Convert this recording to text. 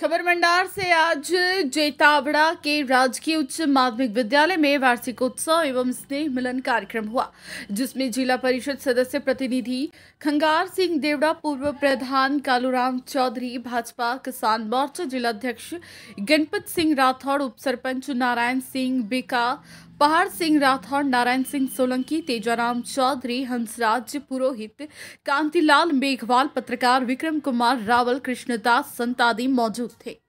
खबर भंडार से आज जेतावड़ा के राजकीय उच्च माध्यमिक विद्यालय में वार्षिकोत्सव एवं स्नेह मिलन कार्यक्रम हुआ जिसमें जिला परिषद सदस्य प्रतिनिधि खंगार सिंह देवड़ा पूर्व प्रधान कालूराम चौधरी भाजपा किसान मोर्चा जिलाध्यक्ष गणपत सिंह राठौड़ उप सरपंच नारायण सिंह बिका पहाड़ सिंह राठौड़ नारायण सिंह सोलंकी तेजाराम चौधरी हंसराज पुरोहित कांतिलाल मेघवाल पत्रकार विक्रम कुमार रावल कृष्णदास संतादी मौजूद do